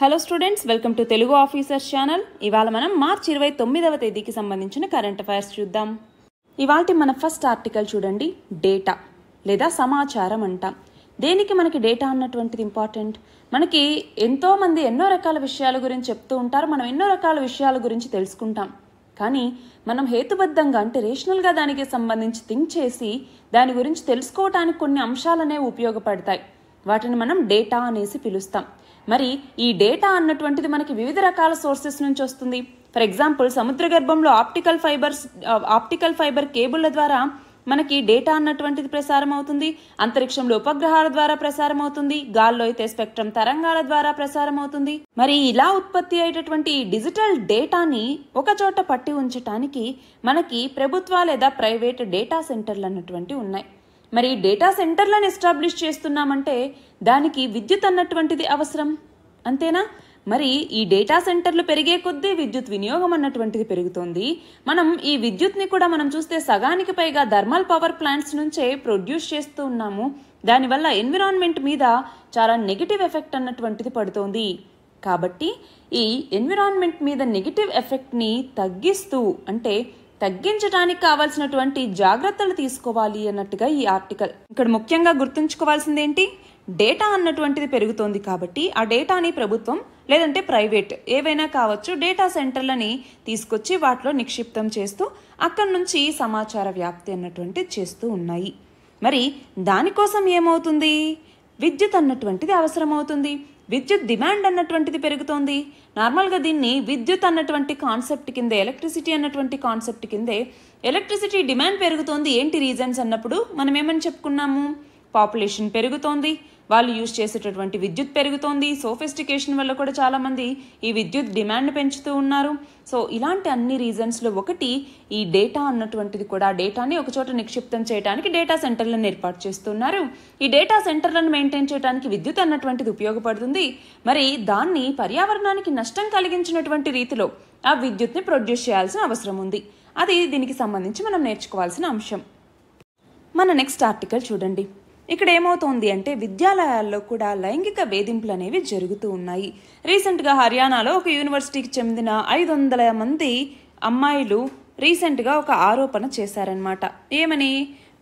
hello students welcome to Telugu officers channel ఇవాళ మనం March ఇరవై తొమ్మిదవ తేదీకి సంబంధించిన కరెంట్ అఫైర్స్ చూద్దాం ఇవాళ మన ఫస్ట్ ఆర్టికల్ చూడండి డేటా లేదా సమాచారం అంట దేనికి మనకి డేటా అన్నటువంటిది ఇంపార్టెంట్ మనకి ఎంతోమంది ఎన్నో రకాల విషయాల గురించి చెప్తూ ఉంటారు మనం ఎన్నో రకాల విషయాల గురించి తెలుసుకుంటాం కానీ మనం హేతుబద్ధంగా అంటే రేషనల్గా దానికి సంబంధించి థింక్ చేసి దాని గురించి తెలుసుకోవటానికి కొన్ని అంశాలనే ఉపయోగపడతాయి వాటిని మనం డేటా అనేసి పిలుస్తాం మరి ఈ డేటా అన్నటువంటిది మనకి వివిధ రకాల సోర్సెస్ నుంచి వస్తుంది ఫర్ ఎగ్జాంపుల్ సముద్ర గర్భంలో ఆప్టికల్ ఫైబర్స్ ఆప్టికల్ ఫైబర్ కేబుల్ల ద్వారా మనకి డేటా అన్నటువంటిది ప్రసారం అవుతుంది అంతరిక్షంలో ఉపగ్రహాల ద్వారా ప్రసారం అవుతుంది గాల్లో అయితే స్పెక్ట్రమ్ తరంగాల ద్వారా ప్రసారం అవుతుంది మరి ఇలా ఉత్పత్తి అయ్యేటటువంటి డిజిటల్ డేటాని ఒక చోట పట్టి ఉంచటానికి మనకి ప్రభుత్వ లేదా ప్రైవేట్ డేటా సెంటర్లు అన్నటువంటి ఉన్నాయి మరి డేటా సెంటర్లను ఎస్టాబ్లిష్ చేస్తున్నామంటే దానికి విద్యుత్ అన్నటువంటిది అవసరం అంతేనా మరి ఈ డేటా సెంటర్లు పెరిగే కొద్దీ విద్యుత్ వినియోగం అన్నటువంటిది పెరుగుతోంది మనం ఈ విద్యుత్ని కూడా మనం చూస్తే సగానికి పైగా థర్మల్ పవర్ ప్లాంట్స్ నుంచే ప్రొడ్యూస్ చేస్తూ ఉన్నాము దానివల్ల ఎన్విరాన్మెంట్ మీద చాలా నెగిటివ్ ఎఫెక్ట్ అన్నటువంటిది పడుతోంది కాబట్టి ఈ ఎన్విరాన్మెంట్ మీద నెగిటివ్ ఎఫెక్ట్ని తగ్గిస్తూ అంటే తగ్గించడానికి కావాల్సినటువంటి జాగ్రత్తలు తీసుకోవాలి అన్నట్టుగా ఈ ఆర్టికల్ ఇక్కడ ముఖ్యంగా గుర్తుంచుకోవాల్సింది ఏంటి డేటా అన్నటువంటిది పెరుగుతోంది కాబట్టి ఆ డేటాని ప్రభుత్వం లేదంటే ప్రైవేట్ ఏవైనా కావచ్చు డేటా సెంటర్లని తీసుకొచ్చి వాటిలో నిక్షిప్తం చేస్తూ అక్కడి నుంచి సమాచార వ్యాప్తి అన్నటువంటి చేస్తూ ఉన్నాయి మరి దానికోసం ఏమవుతుంది విద్యుత్ అన్నటువంటిది అవసరమవుతుంది విద్యుత్ డిమాండ్ అన్నటువంటిది పెరుగుతోంది నార్మల్గా దీన్ని విద్యుత్ అన్నటువంటి కాన్సెప్ట్ కింద ఎలక్ట్రిసిటీ అన్నటువంటి కాన్సెప్ట్ కిందే ఎలక్ట్రిసిటీ డిమాండ్ పెరుగుతోంది ఏంటి రీజన్స్ అన్నప్పుడు మనం ఏమని చెప్పుకున్నాము పాపులేషన్ పెరుగుతోంది వాళ్ళు యూజ్ చేసేటటువంటి విద్యుత్ పెరుగుతోంది సోఫిస్టికేషన్ వల్ల కూడా చాలామంది ఈ విద్యుత్ డిమాండ్ పెంచుతూ ఉన్నారు సో ఇలాంటి అన్ని రీజన్స్లో ఒకటి ఈ డేటా అన్నటువంటిది కూడా డేటాని ఒకచోట నిక్షిప్తం చేయడానికి డేటా సెంటర్లను ఏర్పాటు చేస్తున్నారు ఈ డేటా సెంటర్లను మెయింటైన్ చేయడానికి విద్యుత్ అన్నటువంటిది ఉపయోగపడుతుంది మరి దాన్ని పర్యావరణానికి నష్టం కలిగించినటువంటి రీతిలో ఆ విద్యుత్ని ప్రొడ్యూస్ చేయాల్సిన అవసరం ఉంది అది దీనికి సంబంధించి మనం నేర్చుకోవాల్సిన అంశం మన నెక్స్ట్ ఆర్టికల్ చూడండి ఇక్కడ ఏమవుతోంది అంటే విద్యాలయాల్లో కూడా లైంగిక వేధింపులు అనేవి జరుగుతూ ఉన్నాయి రీసెంట్గా హర్యానాలో ఒక యూనివర్సిటీకి చెందిన ఐదు వందల మంది అమ్మాయిలు రీసెంట్గా ఒక ఆరోపణ చేశారనమాట ఏమని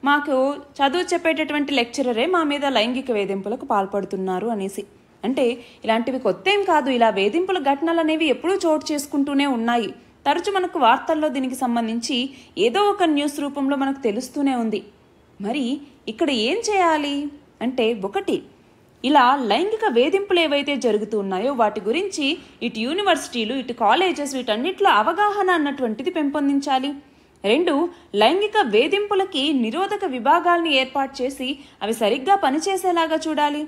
మాకు చదువు చెప్పేటటువంటి లెక్చరరే మా మీద లైంగిక వేధింపులకు పాల్పడుతున్నారు అనేసి అంటే ఇలాంటివి కొత్త ఏం కాదు ఇలా వేధింపుల ఘటనలు అనేవి ఎప్పుడూ చోటు చేసుకుంటూనే ఉన్నాయి తరచు మనకు వార్తల్లో దీనికి సంబంధించి ఏదో ఒక న్యూస్ రూపంలో మనకు తెలుస్తూనే ఉంది మరి ఇక్కడ ఏం చేయాలి అంటే ఒకటి ఇలా లైంగిక వేధింపులు ఏవైతే జరుగుతూ ఉన్నాయో వాటి గురించి ఇటు యూనివర్సిటీలు ఇటు కాలేజెస్ వీటన్నిటిలో అవగాహన అన్నటువంటిది పెంపొందించాలి రెండు లైంగిక వేధింపులకి నిరోధక విభాగాలను ఏర్పాటు చేసి అవి సరిగ్గా పనిచేసేలాగా చూడాలి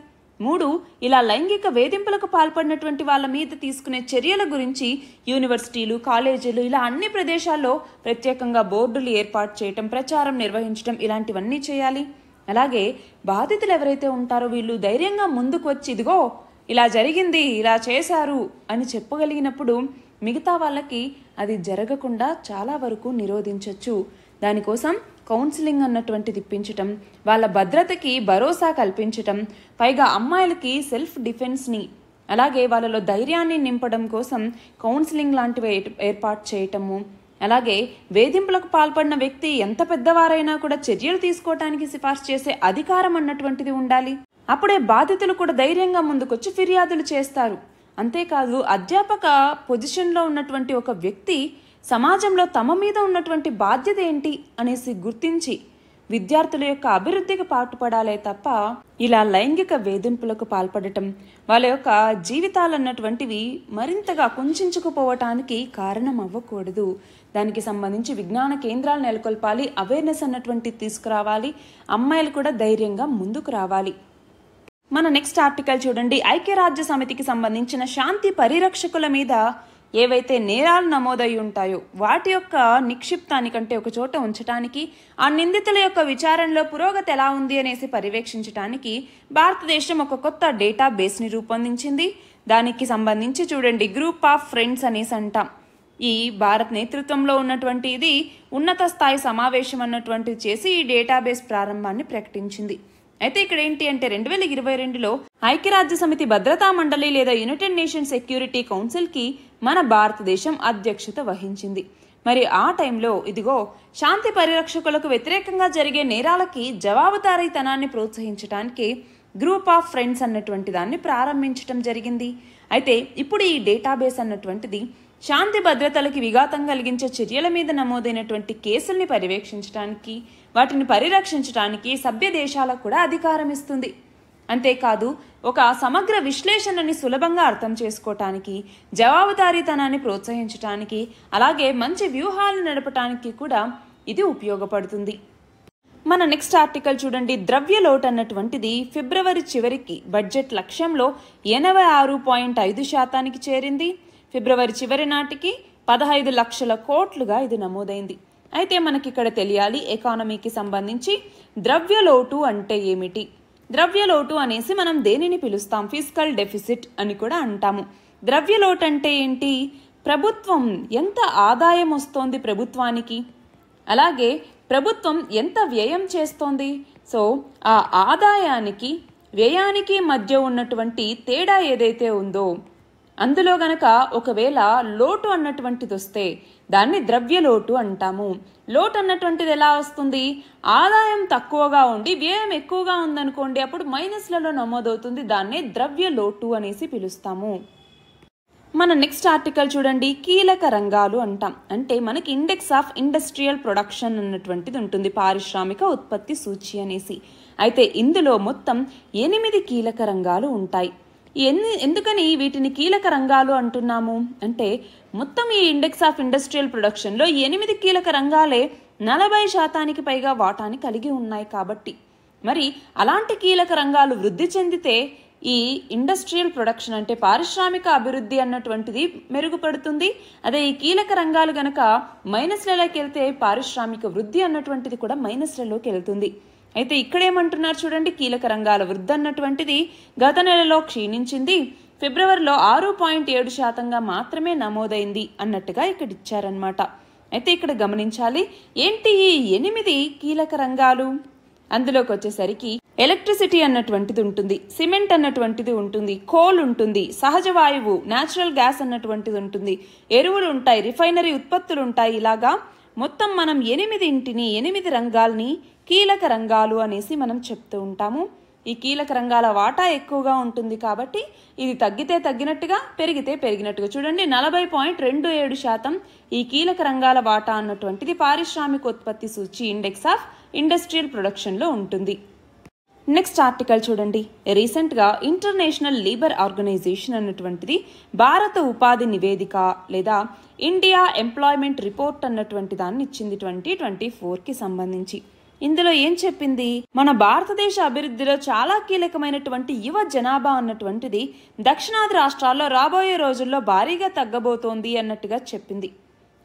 మూడు ఇలా లైంగిక వేధింపులకు పాల్పడినటువంటి వాళ్ళ మీద తీసుకునే చర్యల గురించి యూనివర్సిటీలు కాలేజీలు ఇలా అన్ని ప్రదేశాల్లో ప్రత్యేకంగా బోర్డులు ఏర్పాటు చేయటం ప్రచారం నిర్వహించడం ఇలాంటివన్నీ చేయాలి అలాగే బాధితులు ఎవరైతే ఉంటారో వీళ్ళు ధైర్యంగా ముందుకు వచ్చి ఇదిగో ఇలా జరిగింది ఇలా చేశారు అని చెప్పగలిగినప్పుడు మిగతా వాళ్ళకి అది జరగకుండా చాలా వరకు నిరోధించవచ్చు దానికోసం కౌన్సిలింగ్ అన్నటువంటిది ఇప్పించటం వాళ్ళ భద్రతకి భరోసా కల్పించటం పైగా అమ్మాయిలకి సెల్ఫ్ డిఫెన్స్ని అలాగే వాళ్ళలో ధైర్యాన్ని నింపడం కోసం కౌన్సిలింగ్ లాంటివి ఏర్పాటు చేయటము అలాగే వేధింపులకు పాల్పడిన వ్యక్తి ఎంత పెద్దవారైనా కూడా చర్యలు తీసుకోవటానికి సిఫార్సు చేసే అధికారం అన్నటువంటిది ఉండాలి అప్పుడే బాధితులు కూడా ధైర్యంగా ముందుకొచ్చి ఫిర్యాదులు చేస్తారు అంతేకాదు అధ్యాపక పొజిషన్లో ఉన్నటువంటి ఒక వ్యక్తి సమాజంలో తమ మీద ఉన్నటువంటి బాధ్యత ఏంటి అనేసి గుర్తించి విద్యార్థుల యొక్క అభివృద్ధికి పాటుపడాలే తప్ప ఇలా లైంగిక వేధింపులకు పాల్పడటం వాళ్ళ యొక్క జీవితాలు అన్నటువంటివి మరింతగా కుంచుకుపోవటానికి కారణం అవ్వకూడదు దానికి సంబంధించి విజ్ఞాన కేంద్రాలు నెలకొల్పాలి అవేర్నెస్ అన్నటువంటి తీసుకురావాలి అమ్మాయిలు కూడా ధైర్యంగా ముందుకు రావాలి మన నెక్స్ట్ ఆర్టికల్ చూడండి ఐక్యరాజ్య సమితికి సంబంధించిన శాంతి పరిరక్షకుల మీద ఏవైతే నేరాలు నమోదై ఉంటాయో వాటి యొక్క కంటే ఒక చోట ఉంచటానికి ఆ నిందితుల యొక్క విచారణలో పురోగతి ఎలా ఉంది అనేసి పర్యవేక్షించడానికి భారతదేశం ఒక కొత్త డేటా బేస్ని రూపొందించింది దానికి సంబంధించి చూడండి గ్రూప్ ఆఫ్ ఫ్రెండ్స్ అనేసి అంటాం ఈ భారత్ నేతృత్వంలో ఉన్నటువంటి ఇది ఉన్నత స్థాయి సమావేశం అన్నటువంటి చేసి ఈ డేటాబేస్ ప్రారంభాన్ని ప్రకటించింది అయితే ఇక్కడ ఏంటి అంటే రెండు వేల ఇరవై రెండులో ఐక్యరాజ్య సమితి భద్రతా మండలి లేదా యునైటెడ్ నేషన్ సెక్యూరిటీ కౌన్సిల్కి మన భారతదేశం అధ్యక్షత వహించింది మరి ఆ టైంలో ఇదిగో శాంతి పరిరక్షకులకు వ్యతిరేకంగా జరిగే నేరాలకి జవాబుదారీతనాన్ని ప్రోత్సహించడానికి గ్రూప్ ఆఫ్ ఫ్రెండ్స్ అన్నటువంటి దాన్ని ప్రారంభించటం జరిగింది అయితే ఇప్పుడు ఈ డేటాబేస్ అన్నటువంటిది శాంతి భద్రతలకి విఘాతం కలిగించే చర్యల మీద నమోదైనటువంటి కేసుల్ని పర్యవేక్షించడానికి వాటిని పరిరక్షించడానికి సభ్య దేశాలకు కూడా అధికారం ఇస్తుంది అంతేకాదు ఒక సమగ్ర విశ్లేషణని సులభంగా అర్థం చేసుకోవటానికి జవాబుదారీతనాన్ని ప్రోత్సహించటానికి అలాగే మంచి వ్యూహాలను నడపటానికి కూడా ఇది ఉపయోగపడుతుంది మన నెక్స్ట్ ఆర్టికల్ చూడండి ద్రవ్య లోట్ అన్నటువంటిది ఫిబ్రవరి చివరికి బడ్జెట్ లక్ష్యంలో ఎనభై ఆరు పాయింట్ ఐదు శాతానికి చేరింది ఫిబ్రవరి చివరి నాటికి పదహైదు లక్షల కోట్లుగా ఇది నమోదైంది అయితే మనకిక్కడ తెలియాలి ఎకానమీకి సంబంధించి ద్రవ్య లోటు అంటే ఏమిటి ద్రవ్య లోటు అనేసి మనం దేనిని పిలుస్తాం ఫిజికల్ డెఫిసిట్ అని కూడా అంటాము ద్రవ్య లోటు అంటే ఏంటి ప్రభుత్వం ఎంత ఆదాయం వస్తోంది ప్రభుత్వానికి అలాగే ప్రభుత్వం ఎంత వ్యయం చేస్తోంది సో ఆ ఆదాయానికి వ్యయానికి మధ్య ఉన్నటువంటి తేడా ఏదైతే ఉందో అందులో గనక ఒకవేళ లోటు అన్నటువంటిది వస్తే దాన్ని ద్రవ్య లోటు అంటాము లోటు అన్నటువంటిది ఎలా వస్తుంది ఆదాయం తక్కువగా ఉండి వ్యయం ఎక్కువగా ఉందనుకోండి అప్పుడు మైనస్లలో నమోదవుతుంది దాన్ని ద్రవ్య లోటు అనేసి పిలుస్తాము మన నెక్స్ట్ ఆర్టికల్ చూడండి కీలక రంగాలు అంటాం అంటే మనకి ఇండెక్స్ ఆఫ్ ఇండస్ట్రియల్ ప్రొడక్షన్ అన్నటువంటిది ఉంటుంది పారిశ్రామిక ఉత్పత్తి సూచి అనేసి అయితే ఇందులో మొత్తం ఎనిమిది కీలక రంగాలు ఉంటాయి ఎన్ని ఎందుకని వీటిని కీలక రంగాలు అంటున్నాము అంటే మొత్తం ఈ ఇండెక్స్ ఆఫ్ ఇండస్ట్రియల్ ప్రొడక్షన్లో ఎనిమిది కీలక రంగాలే నలభై శాతానికి పైగా వాటాని కలిగి ఉన్నాయి కాబట్టి మరి అలాంటి కీలక రంగాలు వృద్ధి చెందితే ఈ ఇండస్ట్రియల్ ప్రొడక్షన్ అంటే పారిశ్రామిక అభివృద్ధి అన్నటువంటిది మెరుగుపడుతుంది అదే ఈ కీలక రంగాలు గనక మైనస్లలోకి వెళ్తే పారిశ్రామిక వృద్ధి అన్నటువంటిది కూడా మైనస్లలోకి వెళ్తుంది అయితే ఇక్కడేమంటున్నారు చూడండి కీలక రంగాల వృద్ధి అన్నటువంటిది గత నెలలో క్షీణించింది ఫిబ్రవరిలో ఆరు పాయింట్ ఏడు శాతంగా మాత్రమే నమోదైంది అన్నట్టుగా ఇక్కడ ఇచ్చారనమాట అయితే ఇక్కడ గమనించాలి ఏంటి ఈ ఎనిమిది కీలక రంగాలు అందులోకి వచ్చేసరికి ఎలక్ట్రిసిటీ అన్నటువంటిది ఉంటుంది సిమెంట్ అన్నటువంటిది ఉంటుంది కోల్ ఉంటుంది సహజ వాయువు న్యాచురల్ గ్యాస్ అన్నటువంటిది ఉంటుంది ఎరువులు ఉంటాయి రిఫైనరీ ఉత్పత్తులు ఉంటాయి ఇలాగా మొత్తం మనం ఎనిమిది ఇంటిని ఎనిమిది రంగాల్ని కీలక రంగాలు అనేసి మనం చెప్తూ ఉంటాము ఈ కీలక రంగాల వాటా ఎక్కువగా ఉంటుంది కాబట్టి ఇది తగ్గితే తగ్గినట్టుగా పెరిగితే పెరిగినట్టుగా చూడండి నలభై పాయింట్ రెండు ఏడు శాతం ఈ కీలక రంగాల వాటా అన్నటువంటిది పారిశ్రామికోత్పత్తి సూచి ఇండెక్స్ ఆఫ్ ఇండస్ట్రియల్ ప్రొడక్షన్లో ఉంటుంది నెక్స్ట్ ఆర్టికల్ చూడండి రీసెంట్గా ఇంటర్నేషనల్ లీబర్ ఆర్గనైజేషన్ అన్నటువంటిది భారత ఉపాధి నివేదిక లేదా ఇండియా ఎంప్లాయ్మెంట్ రిపోర్ట్ అన్నటువంటి దాన్ని ఇచ్చింది ట్వంటీ ట్వంటీ ఫోర్కి సంబంధించి ఇందులో ఏం చెప్పింది మన భారతదేశ అభివృద్ధిలో చాలా కీలకమైనటువంటి యువ జనాభా అన్నటువంటిది దక్షిణాది రాష్ట్రాల్లో రాబోయే రోజుల్లో భారీగా తగ్గబోతోంది అన్నట్టుగా చెప్పింది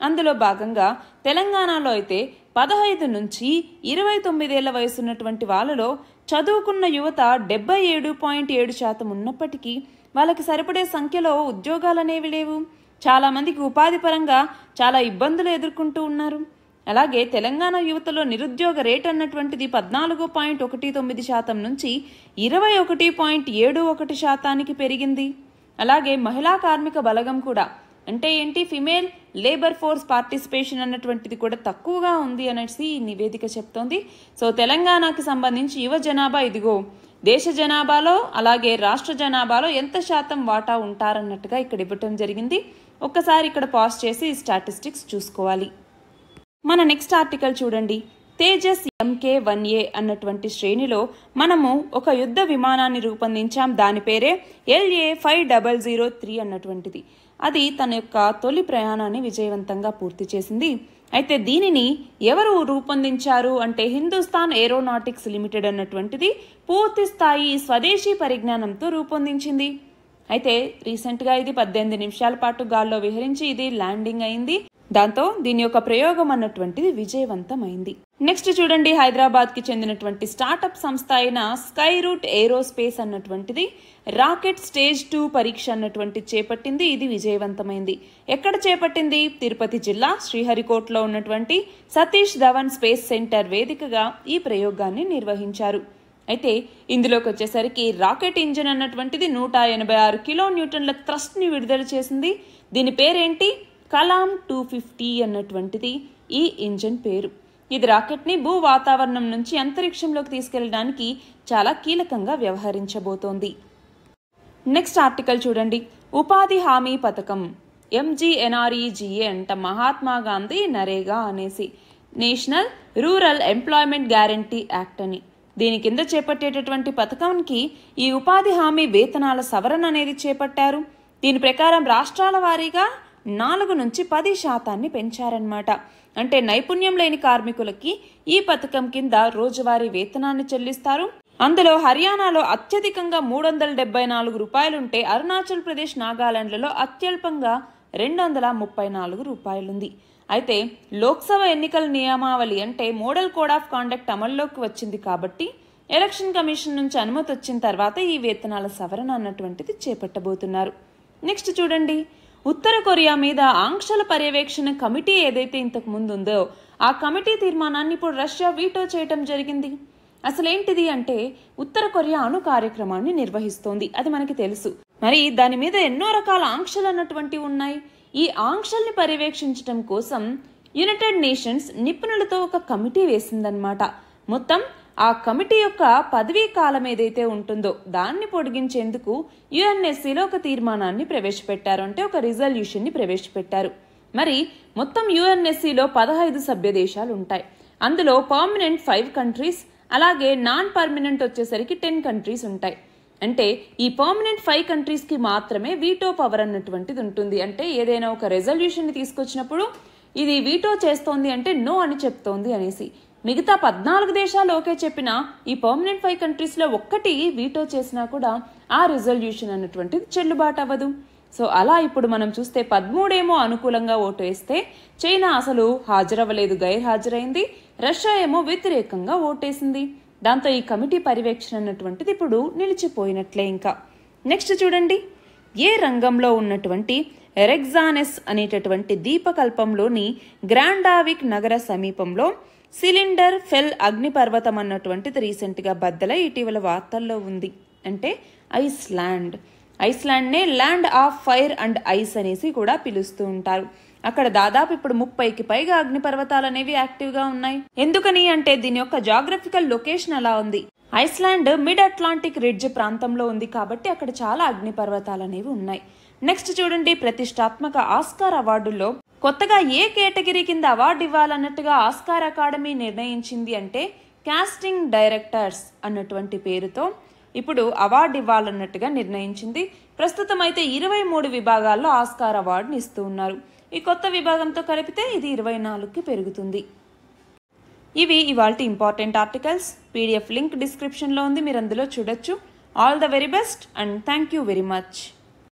అందులో భాగంగా తెలంగాణలో అయితే పదహైదు నుంచి ఇరవై తొమ్మిదేళ్ల వయసున్నటువంటి వాళ్ళలో చదువుకున్న యువత డెబ్బై ఏడు పాయింట్ ఏడు శాతం ఉన్నప్పటికీ వాళ్ళకి సరిపడే సంఖ్యలో ఉద్యోగాలు అనేవి లేవు చాలామందికి ఉపాధి పరంగా చాలా ఇబ్బందులు ఎదుర్కొంటూ ఉన్నారు అలాగే తెలంగాణ యువతలో నిరుద్యోగ రేట్ అన్నటువంటిది పద్నాలుగు పాయింట్ ఒకటి తొమ్మిది శాతం నుంచి ఇరవై ఒకటి పాయింట్ ఏడు ఒకటి శాతానికి పెరిగింది అలాగే మహిళా కార్మిక బలగం కూడా అంటే ఏంటి ఫిమేల్ లేబర్ ఫోర్స్ పార్టిసిపేషన్ అన్నటువంటిది కూడా తక్కువగా ఉంది అనేసి ఈ నివేదిక చెప్తోంది సో తెలంగాణకి సంబంధించి యువ జనాభా ఇదిగో దేశ జనాభాలో అలాగే రాష్ట్ర జనాభాలో ఎంత శాతం వాటా ఉంటారన్నట్టుగా ఇక్కడ ఇవ్వటం జరిగింది ఒక్కసారి ఇక్కడ పాజ్ చేసి స్టాటిస్టిక్స్ చూసుకోవాలి మన నెక్స్ట్ ఆర్టికల్ చూడండి తేజస్ ఎంకే వన్ ఏ అన్నటువంటి శ్రేణిలో మనము ఒక యుద్ధ విమానాన్ని రూపొందించాం దాని పేరే L A five double zero three అన్నటువంటిది అది తన యొక్క తొలి ప్రయాణాన్ని విజయవంతంగా పూర్తి చేసింది అయితే దీనిని ఎవరు రూపొందించారు అంటే హిందుస్థాన్ ఏరోనాటిక్స్ లిమిటెడ్ అన్నటువంటిది పూర్తి స్థాయి స్వదేశీ పరిజ్ఞానంతో రూపొందించింది అయితే రీసెంట్గా ఇది పద్దెనిమిది నిమిషాల పాటు గాల్లో విహరించి ఇది ల్యాండింగ్ అయింది దాంతో దీని యొక్క ప్రయోగం అన్నటువంటిది విజయవంతమైంది నెక్స్ట్ చూడండి హైదరాబాద్కి చెందినటువంటి స్టార్టప్ సంస్థ అయిన స్కై రూట్ ఏరోస్పేస్ అన్నటువంటిది రాకెట్ స్టేజ్ టూ పరీక్ష అన్నటువంటి చేపట్టింది ఇది విజయవంతమైంది ఎక్కడ చేపట్టింది తిరుపతి జిల్లా శ్రీహరికోట్లో ఉన్నటువంటి సతీష్ ధవన్ స్పేస్ సెంటర్ వేదికగా ఈ ప్రయోగాన్ని నిర్వహించారు అయితే ఇందులోకి వచ్చేసరికి రాకెట్ ఇంజిన్ అన్నటువంటిది నూట ఎనభై ఆరు కిలో న్యూటన్ల ని విడుదల చేసింది దీని పేరేంటి కలాం టూ ఫిఫ్టీ అన్నటువంటిది ఈ ఇంజన్ పేరు ఇది రాకెట్ని భూ వాతావరణం నుంచి అంతరిక్షంలోకి తీసుకెళ్లడానికి చాలా కీలకంగా వ్యవహరించబోతోంది నెక్స్ట్ ఆర్టికల్ చూడండి ఉపాధి హామీ పథకం ఎంజీఎన్ఆర్ఈజీఏ e అంట మహాత్మా గాంధీ నరేగా అనేసి national rural employment guarantee act అని దీని కింద చేపట్టేటటువంటి పథకానికి ఈ ఉపాధి హామీ వేతనాల సవరణ అనేది చేపట్టారు దీని ప్రకారం రాష్ట్రాల వారీగా నాలుగు నుంచి పది శాతాన్ని పెంచారన్నమాట అంటే నైపుణ్యం లేని కార్మికులకి ఈ పథకం కింద రోజువారీ వేతనాన్ని చెల్లిస్తారు అందులో హర్యానాలో అత్యధికంగా మూడు వందల డెబ్బై నాలుగు రూపాయలుంటే అరుణాచల్ ప్రదేశ్ నాగాలాండ్లలో అత్యల్పంగా రెండు వందల ముప్పై నాలుగు రూపాయలుంది అయితే లోక్సభ ఎన్నికల నియమావళి అంటే మోడల్ కోడ్ ఆఫ్ కాండక్ట్ అమల్లోకి వచ్చింది కాబట్టి ఎలక్షన్ కమిషన్ నుంచి అనుమతి వచ్చిన తర్వాత ఈ వేతనాల సవరణ అన్నటువంటిది చేపట్టబోతున్నారు నెక్స్ట్ చూడండి ఉత్తర కొరియా మీద ఆంక్షల పర్యవేక్షణ కమిటీ ఏదైతే ఇంతకు ముందు ఉందో ఆ కమిటీ తీర్మానాన్ని ఇప్పుడు రష్యా వీటో చేయటం జరిగింది అసలేంటిది అంటే ఉత్తర కొరియా అణు కార్యక్రమాన్ని నిర్వహిస్తోంది అది మనకి తెలుసు మరి దాని మీద ఎన్నో రకాల ఆంక్షలు అన్నటువంటివి ఉన్నాయి ఈ ఆంక్షల్ని పర్యవేక్షించడం కోసం యునైటెడ్ నేషన్స్ నిపుణులతో ఒక కమిటీ వేసిందనమాట మొత్తం ఆ కమిటీ యొక్క పదవీ కాలం ఏదైతే ఉంటుందో దాన్ని పొడిగించేందుకు యుఎన్ఎస్సీలో ఒక తీర్మానాన్ని ప్రవేశపెట్టారు అంటే ఒక రిజల్యూషన్ని ప్రవేశపెట్టారు మరి మొత్తం యుఎన్ఎస్సీలో పదహైదు సభ్య దేశాలు ఉంటాయి అందులో పర్మనెంట్ ఫైవ్ కంట్రీస్ అలాగే నాన్ పర్మనెంట్ వచ్చేసరికి టెన్ కంట్రీస్ ఉంటాయి అంటే ఈ పర్మనెంట్ ఫైవ్ కంట్రీస్కి మాత్రమే వీటో పవర్ అన్నటువంటిది ఉంటుంది అంటే ఏదైనా ఒక రెజల్యూషన్ని తీసుకొచ్చినప్పుడు ఇది వీటో చేస్తోంది అంటే నో అని చెప్తోంది అనేసి మిగతా పద్నాలుగు దేశాలు ఓకే చెప్పిన ఈ పర్మనెంట్ ఫైవ్ కంట్రీస్లో ఒక్కటి వీటో చేసినా కూడా ఆ రిజల్యూషన్ అన్నటువంటిది చెల్లుబాటు అవ్వదు సో అలా ఇప్పుడు మనం చూస్తే పదమూడేమో అనుకూలంగా ఓటు వేస్తే చైనా అసలు హాజరవ్వలేదు గైర్ హాజరైంది రష్యా ఏమో వ్యతిరేకంగా ఓటేసింది దాంతో ఈ కమిటీ పర్యవేక్షణ అన్నటువంటిది ఇప్పుడు నిలిచిపోయినట్లే ఇంకా నెక్స్ట్ చూడండి ఏ రంగంలో ఉన్నటువంటి రెగ్జానెస్ అనేటటువంటి దీపకల్పంలోని గ్రాండావిక్ నగర సమీపంలో సిలిండర్ ఫెల్ అగ్నిపర్వతం అన్నటువంటిది రీసెంట్గా బద్దల ఇటీవల వార్తల్లో ఉంది అంటే ఐస్లాండ్ ఐస్లాండ్నే land of fire and ice అనేసి కూడా పిలుస్తూ ఉంటారు అక్కడ దాదాపు ఇప్పుడు ముప్పైకి పైగా అగ్నిపర్వతాలు అనేవి యాక్టివ్గా ఉన్నాయి ఎందుకని అంటే దీని యొక్క జాగ్రఫికల్ లొకేషన్ అలా ఉంది ఐస్లాండ్ మిడ్ అట్లాంటిక్ రిడ్జ్ ప్రాంతంలో ఉంది కాబట్టి అక్కడ చాలా అగ్నిపర్వతాలు అనేవి ఉన్నాయి నెక్స్ట్ చూడండి ప్రతిష్టాత్మక ఆస్కార్ అవార్డులో కొత్తగా ఏ కేటగిరీ కింద అవార్డు ఇవ్వాలన్నట్టుగా ఆస్కార్ అకాడమీ నిర్ణయించింది అంటే కాస్టింగ్ డైరెక్టర్స్ అన్నటువంటి పేరుతో ఇప్పుడు అవార్డు ఇవ్వాలన్నట్టుగా నిర్ణయించింది ప్రస్తుతం అయితే ఇరవై మూడు విభాగాల్లో ఆస్కార్ అవార్డుని ఇస్తూ ఉన్నారు ఈ కొత్త విభాగంతో కలిపితే ఇది ఇరవై నాలుగుకి పెరుగుతుంది ఇవి ఇవాళ ఇంపార్టెంట్ ఆర్టికల్స్ పీడిఎఫ్ లింక్ డిస్క్రిప్షన్లో ఉంది మీరు అందులో చూడొచ్చు all the very best and thank you very much